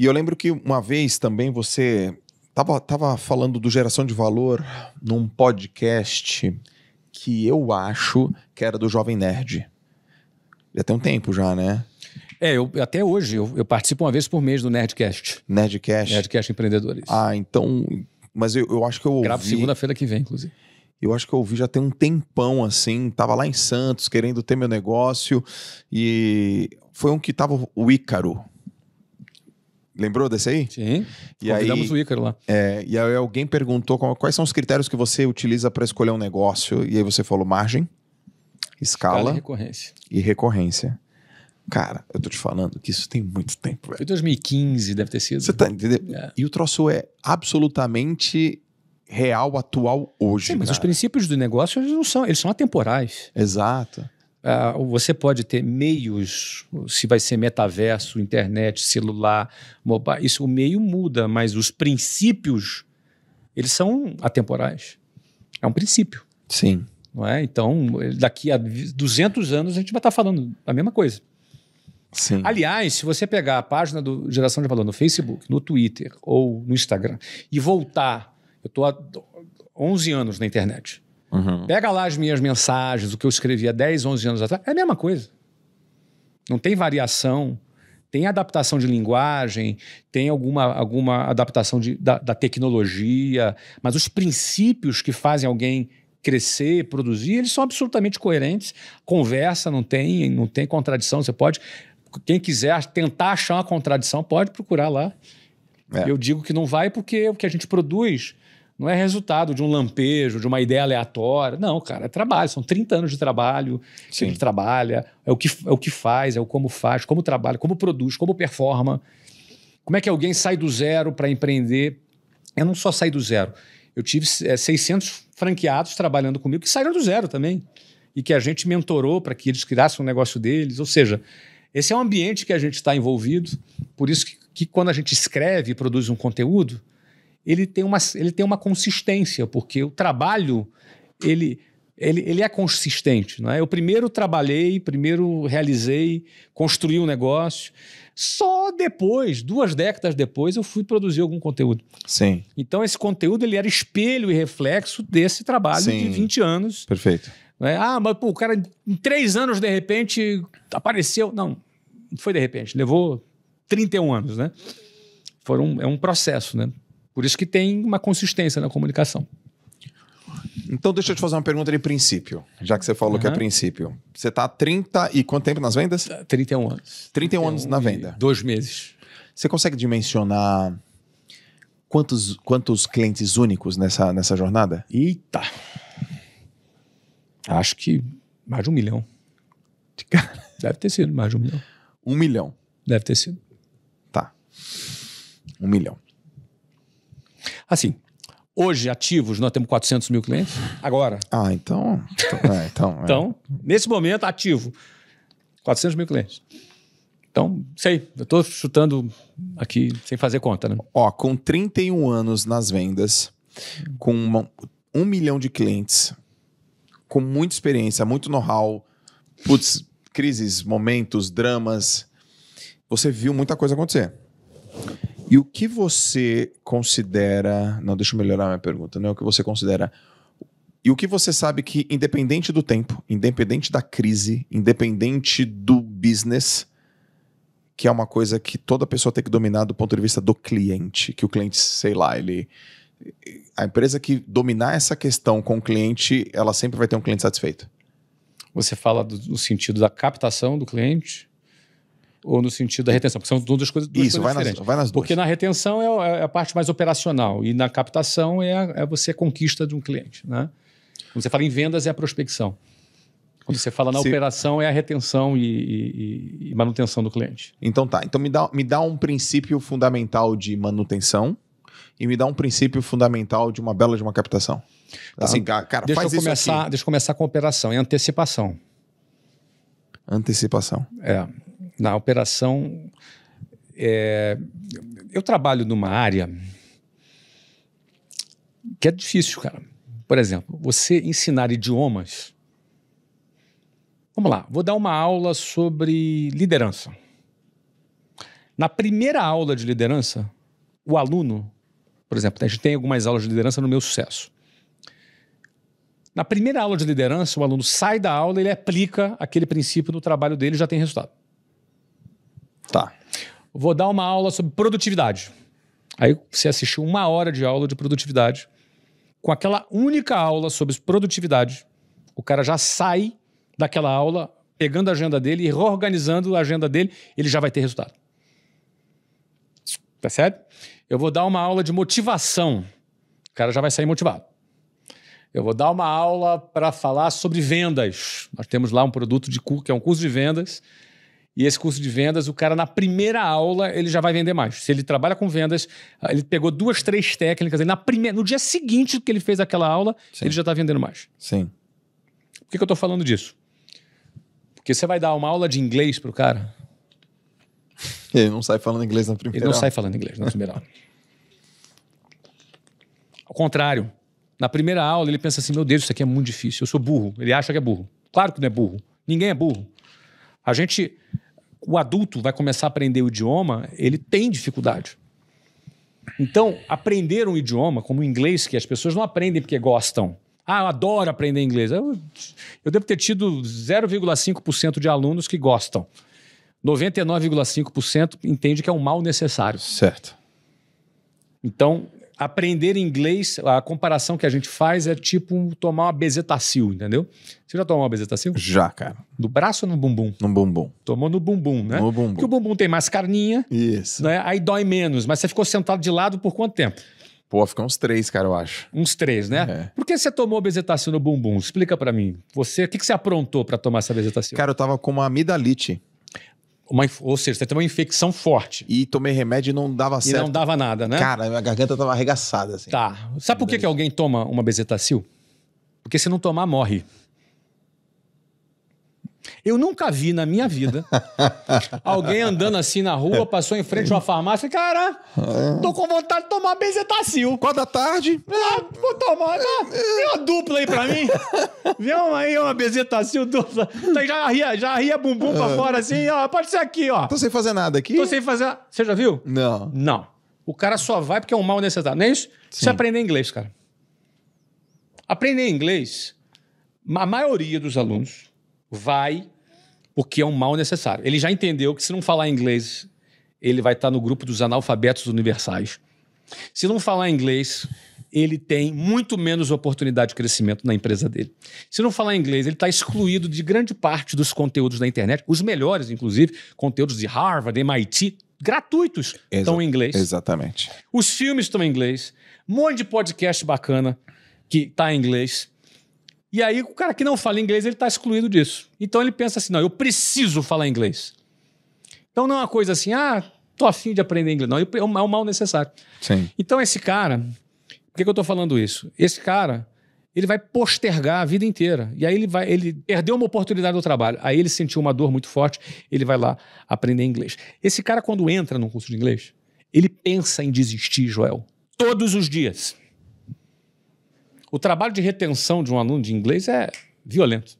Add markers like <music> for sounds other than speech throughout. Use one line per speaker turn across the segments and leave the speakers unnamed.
E eu lembro que uma vez também você tava, tava falando do geração de valor num podcast que eu acho que era do Jovem Nerd. Já tem um tempo já, né?
É, eu, até hoje eu, eu participo uma vez por mês do
Nerdcast.
Nerdcast? Nerdcast Empreendedores.
Ah, então. Mas eu, eu acho que eu ouvi. Gravo
segunda-feira que vem, inclusive.
Eu acho que eu ouvi já tem um tempão assim. Tava lá em Santos querendo ter meu negócio e foi um que tava o Ícaro. Lembrou desse aí? Sim. E Convidamos aí, o Ícaro lá. É, e aí alguém perguntou quais são os critérios que você utiliza para escolher um negócio. E aí você falou margem, escala, escala e, recorrência. e recorrência. Cara, eu tô te falando que isso tem muito tempo, velho. Foi 2015, deve ter sido. Você tá entendendo? É. E o troço é absolutamente real,
atual hoje. Sim, mas cara. os princípios do negócio eles não são, eles são atemporais. Exato. Uh, você pode ter meios, se vai ser metaverso, internet, celular, mobile. Isso o meio muda, mas os princípios eles são atemporais. É um princípio. Sim. Não é? Então, daqui a 200 anos a gente vai estar tá falando a mesma coisa. Sim. Aliás, se você pegar a página do Geração de Valor no Facebook, no Twitter ou no Instagram e voltar, eu estou há 11 anos na internet Uhum. Pega lá as minhas mensagens, o que eu escrevia 10, 11 anos atrás, é a mesma coisa. Não tem variação, tem adaptação de linguagem, tem alguma, alguma adaptação de, da, da tecnologia, mas os princípios que fazem alguém crescer, produzir, eles são absolutamente coerentes. Conversa, não tem, não tem contradição. Você pode, quem quiser tentar achar uma contradição, pode procurar lá. É. Eu digo que não vai porque o que a gente produz não é resultado de um lampejo, de uma ideia aleatória. Não, cara, é trabalho. São 30 anos de trabalho Sim. que trabalha, é o que, é o que faz, é o como faz, como trabalha, como produz, como performa. Como é que alguém sai do zero para empreender? Eu não só saí do zero. Eu tive é, 600 franqueados trabalhando comigo que saíram do zero também. E que a gente mentorou para que eles criassem o um negócio deles. Ou seja, esse é um ambiente que a gente está envolvido. Por isso que, que quando a gente escreve e produz um conteúdo, ele tem uma, ele tem uma consistência, porque o trabalho, ele, ele, ele é consistente. Não é? Eu primeiro trabalhei, primeiro realizei, construí um negócio. Só depois, duas décadas depois, eu fui produzir algum conteúdo. Sim. Então, esse conteúdo ele era espelho e reflexo desse trabalho Sim. de 20 anos. Perfeito. É? Ah, mas pô, o cara em três anos, de repente, apareceu. Não, não foi de repente, levou 31 anos, né? Foram, é um processo, né? Por isso que tem uma consistência na comunicação.
Então, deixa eu te fazer uma pergunta de princípio, já que você falou uhum. que é princípio. Você está há 30 e quanto tempo nas vendas? 31 tá, anos. 31, 31 anos na venda. Dois meses. Você consegue dimensionar quantos, quantos clientes únicos nessa, nessa jornada? Eita! Acho que mais de um milhão.
Deve ter sido mais de um milhão. Um milhão. Deve ter sido. Tá. Um milhão. Assim, Hoje, ativos, nós temos 400 mil clientes. Agora. Ah, então. Então, é, então, é. então, nesse momento, ativo, 400 mil clientes. Então, sei, eu estou chutando
aqui sem fazer conta, né? Ó, com 31 anos nas vendas, com uma, um milhão de clientes, com muita experiência, muito know-how, putz, crises, momentos, dramas, você viu muita coisa acontecer. E o que você considera. Não, deixa eu melhorar minha pergunta, né? O que você considera. E o que você sabe que, independente do tempo, independente da crise, independente do business, que é uma coisa que toda pessoa tem que dominar do ponto de vista do cliente, que o cliente, sei lá, ele a empresa que dominar essa questão com o cliente, ela sempre vai ter um cliente satisfeito. Você fala do, do
sentido da captação do cliente, ou no sentido da retenção, porque são duas coisas, duas Isso, coisas vai diferentes. Nas, vai nas duas. Porque na retenção é, é a parte mais operacional e na captação é, a, é você a conquista de um cliente. Né? Quando você fala em vendas, é a prospecção. Quando você fala na operação,
é a retenção e, e, e, manutenção do cliente. Então tá. Então me dá, me dá um princípio fundamental de manutenção e me dá um princípio fundamental de uma bela de uma captação. Tá. Assim, cara, deixa faz eu começar,
Deixa eu começar com a operação, é antecipação. Antecipação. É na operação. É, eu trabalho numa área que é difícil, cara. Por exemplo, você ensinar idiomas. Vamos lá, vou dar uma aula sobre liderança. Na primeira aula de liderança, o aluno, por exemplo, a gente tem algumas aulas de liderança no meu sucesso. Na primeira aula de liderança, o aluno sai da aula, ele aplica aquele princípio no trabalho dele e já tem resultado. Tá. Vou dar uma aula sobre produtividade. Aí você assistiu uma hora de aula de produtividade. Com aquela única aula sobre produtividade, o cara já sai daquela aula pegando a agenda dele e reorganizando a agenda dele, ele já vai ter resultado. Percebe? Eu vou dar uma aula de motivação. O cara já vai sair motivado. Eu vou dar uma aula para falar sobre vendas. Nós temos lá um produto de curso, que é um curso de vendas, e esse curso de vendas, o cara na primeira aula, ele já vai vender mais. Se ele trabalha com vendas, ele pegou duas, três técnicas, ele na primeira, no dia seguinte que ele fez aquela aula, Sim. ele já está vendendo mais. Sim. Por que, que eu estou falando disso? Porque você vai dar uma aula de inglês para o cara.
E ele não sai falando inglês na primeira Ele não aula. sai falando inglês na primeira aula.
Ao contrário, na primeira aula ele pensa assim: meu Deus, isso aqui é muito difícil, eu sou burro. Ele acha que é burro. Claro que não é burro. Ninguém é burro. A gente o adulto vai começar a aprender o idioma, ele tem dificuldade. Então, aprender um idioma, como o inglês, que as pessoas não aprendem porque gostam. Ah, eu adoro aprender inglês. Eu, eu devo ter tido 0,5% de alunos que gostam. 99,5% entende que é um mal necessário. Certo. Então, aprender inglês, a comparação que a gente faz é tipo tomar uma bezetacil, entendeu? Você já tomou uma bezetacil? Já, cara. No braço ou no bumbum? No bumbum. Tomou no bumbum, né? No bumbum. Porque o bumbum tem mais carninha. Isso. Né? Aí dói menos, mas você ficou sentado de lado por quanto tempo? Pô, ficou uns três, cara, eu acho. Uns três, né? É. Por que você tomou bezetacil no bumbum? Explica para mim. Você, o que, que você aprontou para tomar essa bezetacil? Cara, eu tava com uma amidalite uma, ou seja, você tem uma infecção forte. E tomei remédio e não dava certo. E não dava nada, né? Cara, minha garganta tava arregaçada, assim. Tá. Sabe por que, que alguém toma uma bezetacil? Porque se não tomar, morre. Eu nunca vi na minha vida <laughs> alguém andando assim na rua, passou em frente a uma farmácia e, cara, tô com vontade de tomar benzetacil. Quatro da tarde? Ah, vou tomar. Ah, tá? vem uma dupla aí pra mim. <laughs> Vem uma aí, uma benzetacil dupla. Então, já ria, já ria bumbum pra é. fora assim, ó, pode ser aqui, ó. Tô sem fazer nada aqui? Tô sem fazer. Você já viu? Não. Não. O cara só vai porque é um mal necessário. Não é isso? Sim. Você aprender inglês, cara. Aprender inglês, a maioria dos alunos vai, porque é um mal necessário. Ele já entendeu que se não falar inglês, ele vai estar no grupo dos analfabetos universais. Se não falar inglês, ele tem muito menos oportunidade de crescimento na empresa dele. Se não falar inglês, ele está excluído de grande parte dos conteúdos da internet, os melhores, inclusive, conteúdos de Harvard, MIT, gratuitos, Exa estão em inglês.
Exatamente.
Os filmes estão em inglês, um monte de podcast bacana que está em inglês. E aí o cara que não fala inglês, ele está excluído disso. Então ele pensa assim, não, eu preciso falar inglês. Então não é uma coisa assim, ah, tô afim de aprender inglês. Não, é um é mal necessário. Sim. Então esse cara, por que, que eu estou falando isso? Esse cara, ele vai postergar a vida inteira. E aí ele vai, ele perdeu uma oportunidade do trabalho. Aí ele sentiu uma dor muito forte, ele vai lá aprender inglês. Esse cara, quando entra num curso de inglês, ele pensa em desistir, Joel. Todos os dias. O trabalho de retenção de um aluno de inglês é violento.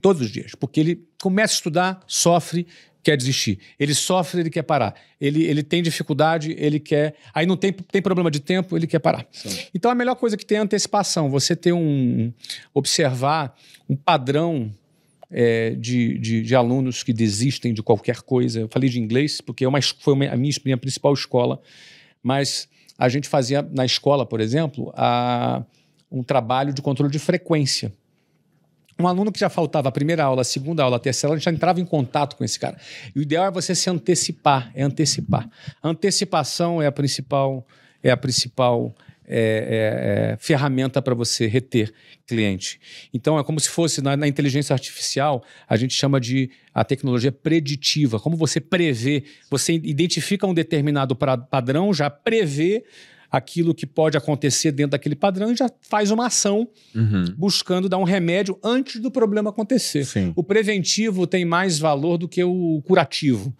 Todos os dias, porque ele começa a estudar, sofre, quer desistir. Ele sofre, ele quer parar. Ele, ele tem dificuldade, ele quer. Aí não tem, tem problema de tempo, ele quer parar. Sim. Então a melhor coisa que tem é antecipação. Você ter um. observar um padrão é, de, de, de, alunos que desistem de qualquer coisa. Eu falei de inglês, porque é uma, foi uma, a minha, minha principal escola, mas a gente fazia na escola, por exemplo, a, um trabalho de controle de frequência. Um aluno que já faltava a primeira aula, a segunda aula, a terceira aula, a gente já entrava em contato com esse cara. E o ideal é você se antecipar, é antecipar. antecipação é a principal, é a principal é, é, é, ferramenta para você reter cliente. Então, é como se fosse na, na, inteligência artificial, a gente chama de a tecnologia preditiva, como você prevê, você identifica um determinado pra, padrão, já prevê aquilo que pode acontecer dentro daquele padrão e já faz uma ação uhum. buscando dar um remédio antes do problema acontecer. Sim. O preventivo tem mais valor do que o curativo.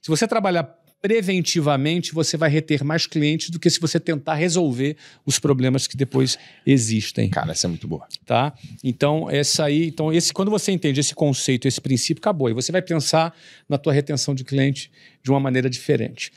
Se você trabalhar preventivamente você vai reter mais clientes do que se você tentar resolver os problemas que depois existem. Cara, essa é muito boa. Tá? Então, essa aí, então esse quando você entende esse conceito, esse princípio, acabou. E você vai pensar na tua retenção de cliente de uma maneira diferente.